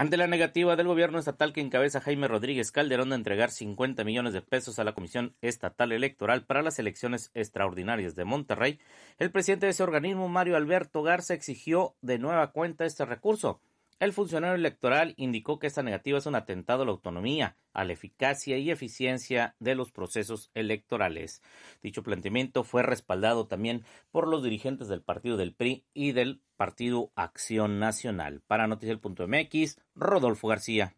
Ante la negativa del gobierno estatal que encabeza Jaime Rodríguez Calderón de entregar 50 millones de pesos a la Comisión Estatal Electoral para las elecciones extraordinarias de Monterrey, el presidente de ese organismo, Mario Alberto Garza, exigió de nueva cuenta este recurso. El funcionario electoral indicó que esta negativa es un atentado a la autonomía a la eficacia y eficiencia de los procesos electorales. Dicho planteamiento fue respaldado también por los dirigentes del partido del PRI y del partido Acción Nacional. Para Punto MX, Rodolfo García.